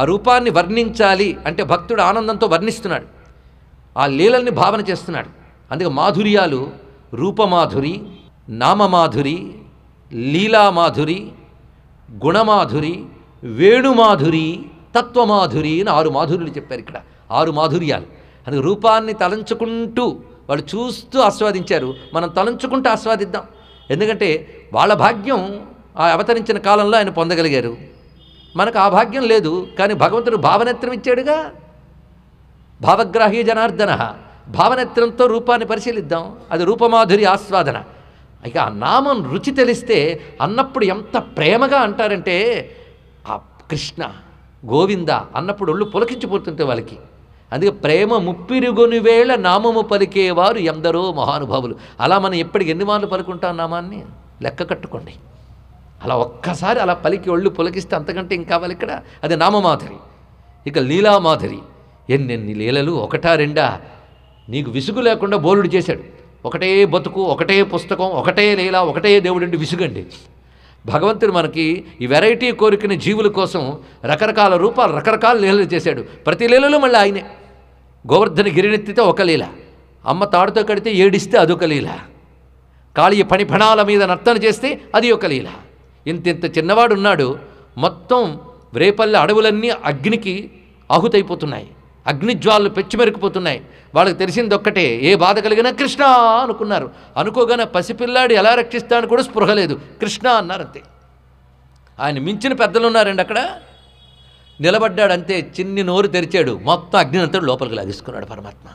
ఆ రూపాన్ని వర్ణించాలి అంటే భక్తుడు ఆనందంతో వర్ణిస్తున్నాడు ఆ లీలల్ని భావన చేస్తున్నాడు అందుకే మాధుర్యాలు రూపమాధురి నామమాధురి లీలామాధురి గుణమాధురి వేణుమాధురి తత్వమాధురి అని ఆరు మాధుర్యులు చెప్పారు ఇక్కడ ఆరు మాధుర్యాలు అందుకే రూపాన్ని తలంచుకుంటూ వాళ్ళు చూస్తూ ఆస్వాదించారు మనం తలంచుకుంటూ ఆస్వాదిద్దాం ఎందుకంటే వాళ్ళ భాగ్యం ఆ అవతరించిన కాలంలో ఆయన పొందగలిగారు మనకు ఆ భాగ్యం లేదు కానీ భగవంతుడు భావనేత్రం ఇచ్చాడుగా భావగ్రాహీ జనార్దన భావనేత్రంతో రూపాన్ని పరిశీలిద్దాం అది రూపమాధురి ఆస్వాదన ఇక ఆ నామం రుచి తెలిస్తే అన్నప్పుడు ఎంత ప్రేమగా అంటారంటే ఆ కృష్ణ గోవింద అన్నప్పుడు ఒళ్ళు పులకించిపోతుంటే వాళ్ళకి అందుకే ప్రేమ ముప్పిరుగొని వేళ నామము పలికేవారు ఎందరో మహానుభావులు అలా మనం ఎప్పటికి ఎన్ని మార్లు పలుకుంటాం నామాన్ని లెక్క కట్టుకోండి అలా ఒక్కసారి అలా పలికి ఒళ్ళు పులకిస్తే అంతకంటే ఇంకా కావాలి ఇక్కడ అది నామమాధురి ఇక లీలామాధురి ఎన్నెన్ని లీలలు ఒకటా రెండా నీకు విసుగు లేకుండా బోలుడు చేశాడు ఒకటే బతుకు ఒకటే పుస్తకం ఒకటే లీల ఒకటే అంటే విసుగండి భగవంతుడు మనకి ఈ వెరైటీ కోరికిన జీవుల కోసం రకరకాల రూపాలు రకరకాల లీలలు చేశాడు ప్రతి లీలలో మళ్ళీ ఆయనే గోవర్ధన గిరినెత్తితే ఒక లీల అమ్మ తాడుతో కడితే ఏడిస్తే అదొక లీల కాళీ పని ఫణాల మీద నర్తన చేస్తే అది ఒక లీల ఇంతింత చిన్నవాడున్నాడు మొత్తం రేపల్లె అడవులన్నీ అగ్నికి ఆహుతైపోతున్నాయి అగ్నిజ్వాలు పెచ్చిమెరికిపోతున్నాయి వాళ్ళకి తెలిసింది ఒక్కటే ఏ బాధ కలిగినా కృష్ణ అనుకున్నారు అనుకోగానే పసిపిల్లాడు ఎలా రక్షిస్తాను కూడా స్పృహ లేదు కృష్ణ అన్నారు అంతే ఆయన మించిన పెద్దలు ఉన్నారండి అక్కడ నిలబడ్డాడు అంతే చిన్ని నోరు తెరిచాడు మొత్తం అంతడు లోపలికి లాగేసుకున్నాడు పరమాత్మ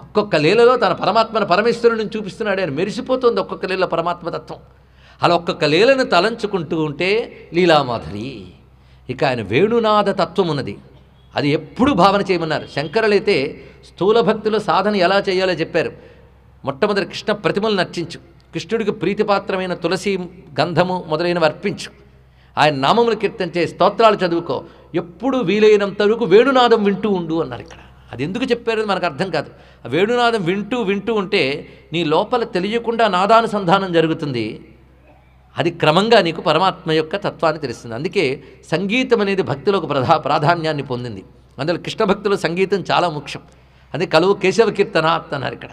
ఒక్కొక్క లీలలో తన పరమాత్మను పరమేశ్వరుడిని చూపిస్తున్నాడు ఆయన మెరిసిపోతుంది ఒక్కొక్క లీల పరమాత్మతత్వం అలా ఒక్కొక్క లీలను తలంచుకుంటూ ఉంటే లీలామాధురి ఇక ఆయన వేణునాద తత్వం ఉన్నది అది ఎప్పుడు భావన చేయమన్నారు శంకరులైతే స్థూల భక్తిలో సాధన ఎలా చేయాలో చెప్పారు మొట్టమొదటి కృష్ణ ప్రతిమలు నర్చించు కృష్ణుడికి ప్రీతిపాత్రమైన తులసి గంధము మొదలైనవి అర్పించు ఆయన నామములు కీర్తించే స్తోత్రాలు చదువుకో ఎప్పుడు వీలైనంత వరకు వేణునాదం వింటూ ఉండు అన్నారు ఇక్కడ అది ఎందుకు చెప్పారు మనకు అర్థం కాదు వేణునాదం వింటూ వింటూ ఉంటే నీ లోపల తెలియకుండా నాదానుసంధానం జరుగుతుంది అది క్రమంగా నీకు పరమాత్మ యొక్క తత్వాన్ని తెలుస్తుంది అందుకే సంగీతం అనేది భక్తులకు ఒక ప్రధా ప్రాధాన్యాన్ని పొందింది అందులో కృష్ణ భక్తులు సంగీతం చాలా ముఖ్యం అది కలువు కేశవ కీర్తన అన్నారు ఇక్కడ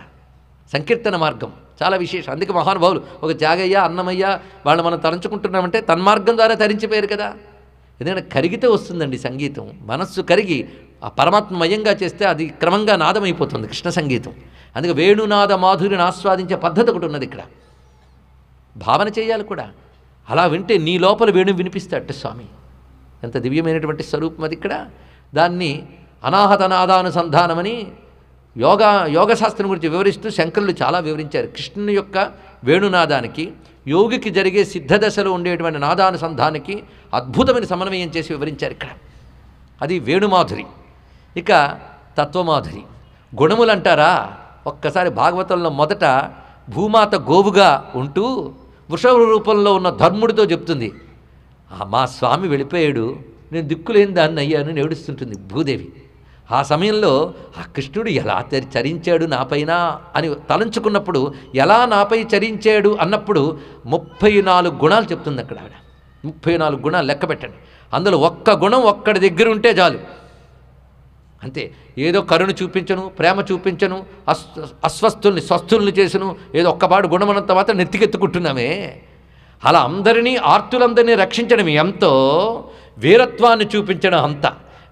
సంకీర్తన మార్గం చాలా విశేషం అందుకే మహానుభావులు ఒక జాగయ్య అన్నమయ్య వాళ్ళు మనం తరంచుకుంటున్నామంటే తన్మార్గం ద్వారా తరించిపోయారు కదా ఏదైనా కరిగితే వస్తుందండి సంగీతం మనస్సు కరిగి ఆ పరమాత్మయంగా చేస్తే అది క్రమంగా నాదమైపోతుంది కృష్ణ సంగీతం అందుకే వేణునాద మాధుర్యను ఆస్వాదించే పద్ధతి ఒకటి ఉన్నది ఇక్కడ భావన చేయాలి కూడా అలా వింటే నీ లోపల వేణు వినిపిస్తాడు స్వామి ఎంత దివ్యమైనటువంటి స్వరూపం అది ఇక్కడ దాన్ని అనాహతనాదానుసంధానమని యోగా యోగశాస్త్రం గురించి వివరిస్తూ శంకరులు చాలా వివరించారు కృష్ణుని యొక్క వేణునాదానికి యోగికి జరిగే సిద్ధదశలో ఉండేటువంటి నాదానుసంధానికి అద్భుతమైన సమన్వయం చేసి వివరించారు ఇక్కడ అది వేణుమాధురి ఇక తత్వమాధురి గుణములంటారా ఒక్కసారి భాగవతంలో మొదట భూమాత గోవుగా ఉంటూ వృషభ రూపంలో ఉన్న ధర్ముడితో చెప్తుంది మా స్వామి వెళ్ళిపోయాడు నేను దిక్కులేని దాన్ని అయ్యాను ఏడుస్తుంటుంది భూదేవి ఆ సమయంలో ఆ కృష్ణుడు ఎలా చరించాడు నాపైన అని తలంచుకున్నప్పుడు ఎలా నాపై చరించాడు అన్నప్పుడు ముప్పై నాలుగు గుణాలు చెప్తుంది అక్కడ ఆవిడ ముప్పై నాలుగు గుణాలు లెక్క పెట్టండి అందులో ఒక్క గుణం ఒక్కడి దగ్గర ఉంటే చాలు అంతే ఏదో కరుణ చూపించను ప్రేమ చూపించను అస్ అస్వస్థుల్ని స్వస్థుల్ని చేసను ఏదో ఒక్కపాడు గుణమనంత మాత్రం నెత్తికెత్తుకుంటున్నామే అలా అందరినీ ఆర్తులందరినీ రక్షించడం ఎంతో వీరత్వాన్ని చూపించడం అంత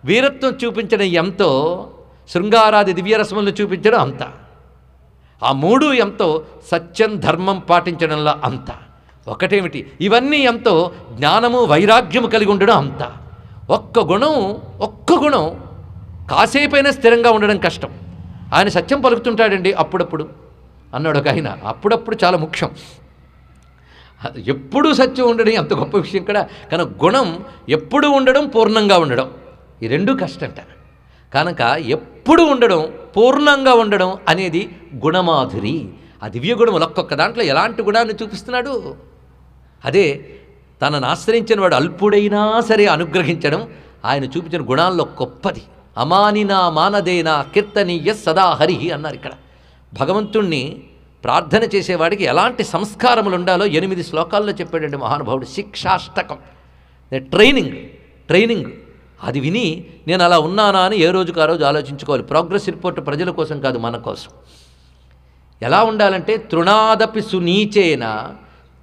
వీరత్వం చూపించడం ఎంతో శృంగారాది దివ్యరసములను చూపించడం అంత ఆ మూడు ఎంతో సత్యం ధర్మం పాటించడంలో అంత ఒకటేమిటి ఇవన్నీ ఎంతో జ్ఞానము వైరాగ్యము కలిగి ఉండడం అంత ఒక్క గుణం ఒక్క గుణం కాసేపైనా స్థిరంగా ఉండడం కష్టం ఆయన సత్యం పలుకుతుంటాడండి అప్పుడప్పుడు అన్నాడు ఒక ఆయన అప్పుడప్పుడు చాలా ముఖ్యం ఎప్పుడూ సత్యం ఉండడం అంత గొప్ప విషయం ఇక్కడ కానీ గుణం ఎప్పుడు ఉండడం పూర్ణంగా ఉండడం ఈ రెండూ కష్టంట కనుక ఎప్పుడు ఉండడం పూర్ణంగా ఉండడం అనేది గుణమాధురి ఆ దివ్య గుణములు ఒక్కొక్క దాంట్లో ఎలాంటి గుణాన్ని చూపిస్తున్నాడు అదే తనను ఆశ్రయించిన వాడు అల్పుడైనా సరే అనుగ్రహించడం ఆయన చూపించిన గుణాల్లో గొప్పది అమానినా మానదేనా కీర్తనీయ సదా హరి అన్నారు ఇక్కడ భగవంతుణ్ణి ప్రార్థన చేసేవాడికి ఎలాంటి సంస్కారములు ఉండాలో ఎనిమిది శ్లోకాల్లో చెప్పాడండి మహానుభావుడు శిక్షాష్టకం ట్రైనింగ్ ట్రైనింగ్ అది విని నేను అలా ఉన్నానా అని ఏ రోజుకు ఆ రోజు ఆలోచించుకోవాలి ప్రోగ్రెస్ రిపోర్ట్ ప్రజల కోసం కాదు మన కోసం ఎలా ఉండాలంటే తృణాదపి సునీచేన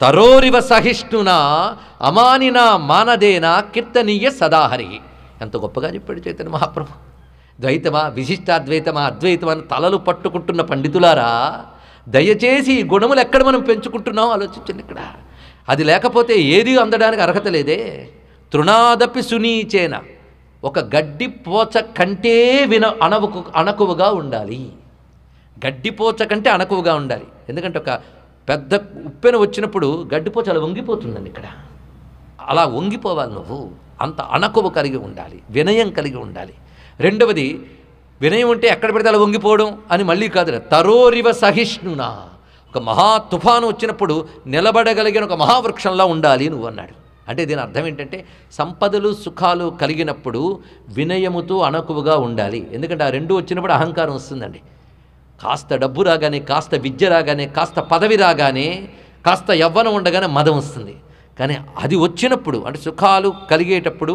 తరోరివ సహిష్ణునా అమానినా మానదేనా కీర్తనీయ సదాహరి ఎంత గొప్పగా చెప్పాడు చైతన్య మహాప్రభు ద్వైతమా విశిష్టాద్వైతమా అద్వైతమని తలలు పట్టుకుంటున్న పండితులారా దయచేసి ఈ గుణములు ఎక్కడ మనం పెంచుకుంటున్నాం ఆలోచించండి ఇక్కడ అది లేకపోతే ఏది అందడానికి అర్హత లేదే తృణాదపి సునీచేన ఒక గడ్డిపోచ కంటే విన అణవకు అణకువగా ఉండాలి గడ్డిపోచ కంటే అణకువగా ఉండాలి ఎందుకంటే ఒక పెద్ద ఉప్పెన వచ్చినప్పుడు గడ్డిపోచ అలా వంగిపోతుందండి ఇక్కడ అలా వంగిపోవాలి నువ్వు అంత అణకువ కలిగి ఉండాలి వినయం కలిగి ఉండాలి రెండవది వినయం ఉంటే ఎక్కడ పెడితే అలా వంగిపోవడం అని మళ్ళీ కాదు తరోరివ సహిష్ణున ఒక మహా తుఫాను వచ్చినప్పుడు నిలబడగలిగిన ఒక మహావృక్షంలా ఉండాలి నువ్వు అన్నాడు అంటే దీని అర్థం ఏంటంటే సంపదలు సుఖాలు కలిగినప్పుడు వినయముతో అణకువగా ఉండాలి ఎందుకంటే ఆ రెండు వచ్చినప్పుడు అహంకారం వస్తుందండి కాస్త డబ్బు రాగానే కాస్త విద్య రాగానే కాస్త పదవి రాగానే కాస్త యవ్వనం ఉండగానే మదం వస్తుంది కానీ అది వచ్చినప్పుడు అంటే సుఖాలు కలిగేటప్పుడు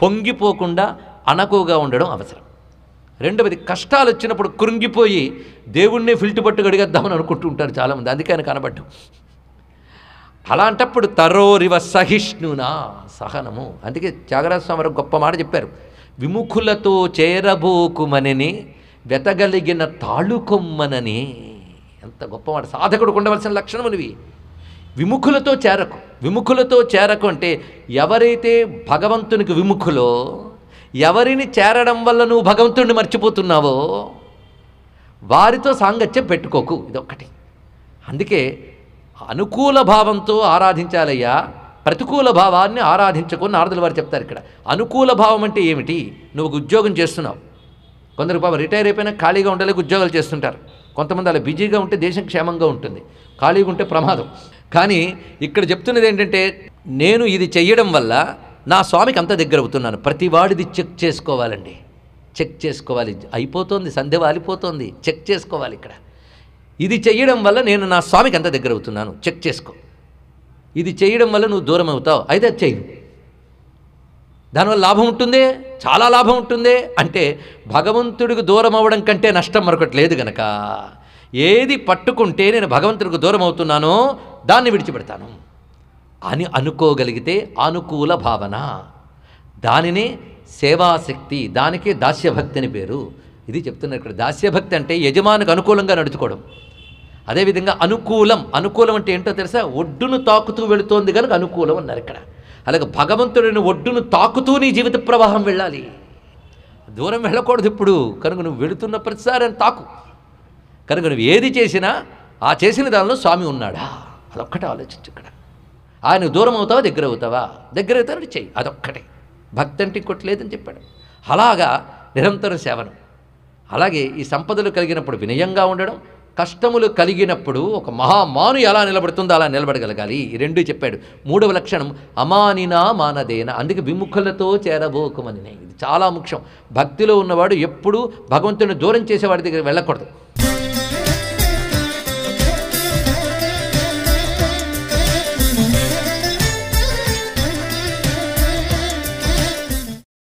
పొంగిపోకుండా అనకుగా ఉండడం అవసరం రెండవది కష్టాలు వచ్చినప్పుడు కృంగిపోయి దేవుణ్ణి ఫిల్టు పట్టు గడిగేద్దామని అనుకుంటూ ఉంటారు చాలామంది అందుకే ఆయన కనబడ్డం అలాంటప్పుడు తరోరివ సహిష్ణునా సహనము అందుకే త్యాగరాజస్వామి గొప్ప మాట చెప్పారు విముఖులతో చేరబోకుమనని వెతగలిగిన తాళుకొమ్మనని ఎంత గొప్ప మాట సాధకుడు ఉండవలసిన లక్షణములు ఇవి విముఖులతో చేరకు విముఖులతో చేరకు అంటే ఎవరైతే భగవంతునికి విముఖులో ఎవరిని చేరడం వల్ల నువ్వు భగవంతుడిని మర్చిపోతున్నావో వారితో సాంగత్యం పెట్టుకోకు ఇదొక్కటి అందుకే అనుకూల భావంతో ఆరాధించాలయ్యా ప్రతికూల భావాన్ని ఆరాధించకు నారదుల వారు చెప్తారు ఇక్కడ అనుకూల భావం అంటే ఏమిటి నువ్వు ఉద్యోగం చేస్తున్నావు కొందరు పాపం రిటైర్ అయిపోయినా ఖాళీగా ఉండలేక ఉద్యోగాలు చేస్తుంటారు కొంతమంది అలా బిజీగా ఉంటే దేశం క్షేమంగా ఉంటుంది ఖాళీగా ఉంటే ప్రమాదం కానీ ఇక్కడ చెప్తున్నది ఏంటంటే నేను ఇది చెయ్యడం వల్ల నా స్వామికి అంత దగ్గర అవుతున్నాను ప్రతి వాడిది చెక్ చేసుకోవాలండి చెక్ చేసుకోవాలి అయిపోతుంది సంధ్య వాలిపోతుంది చెక్ చేసుకోవాలి ఇక్కడ ఇది చెయ్యడం వల్ల నేను నా స్వామికి అంత దగ్గర అవుతున్నాను చెక్ చేసుకో ఇది చేయడం వల్ల నువ్వు దూరం అవుతావు అయితే చెయ్యి దానివల్ల లాభం ఉంటుంది చాలా లాభం ఉంటుంది అంటే భగవంతుడికి దూరం అవ్వడం కంటే నష్టం మరొకటి లేదు గనక ఏది పట్టుకుంటే నేను భగవంతుడికి దూరం అవుతున్నానో దాన్ని విడిచిపెడతాను అని అనుకోగలిగితే అనుకూల భావన దానిని సేవాశక్తి దానికి దాస్యభక్తి అని పేరు ఇది చెప్తున్నారు ఇక్కడ దాస్యభక్తి అంటే యజమానికి అనుకూలంగా నడుచుకోవడం అదేవిధంగా అనుకూలం అనుకూలం అంటే ఏంటో తెలుసా ఒడ్డును తాకుతూ వెళుతోంది కనుక అనుకూలం అన్నారు ఇక్కడ అలాగే భగవంతుడిని ఒడ్డును తాకుతూ నీ జీవిత ప్రవాహం వెళ్ళాలి దూరం వెళ్ళకూడదు ఇప్పుడు కనుక నువ్వు వెళుతున్న ప్రతిసారి అని తాకు కనుక నువ్వు ఏది చేసినా ఆ చేసిన దానిలో స్వామి ఉన్నాడా అదొక్కటే ఆలోచించు ఇక్కడ ఆయన దూరం అవుతావా దగ్గర అవుతావా దగ్గర అవుతావు చెయ్యి అదొక్కటే భక్తి అంటే కొట్టలేదని చెప్పాడు అలాగా నిరంతరం సేవనం అలాగే ఈ సంపదలు కలిగినప్పుడు వినయంగా ఉండడం కష్టములు కలిగినప్పుడు ఒక మహామాను ఎలా నిలబడుతుందో అలా నిలబడగలగాలి ఈ రెండు చెప్పాడు మూడవ లక్షణం అమానినా మానదేన అందుకే విముఖులతో చేరబోకమని ఇది చాలా ముఖ్యం భక్తిలో ఉన్నవాడు ఎప్పుడూ భగవంతుని దూరం చేసేవాడి దగ్గర వెళ్ళకూడదు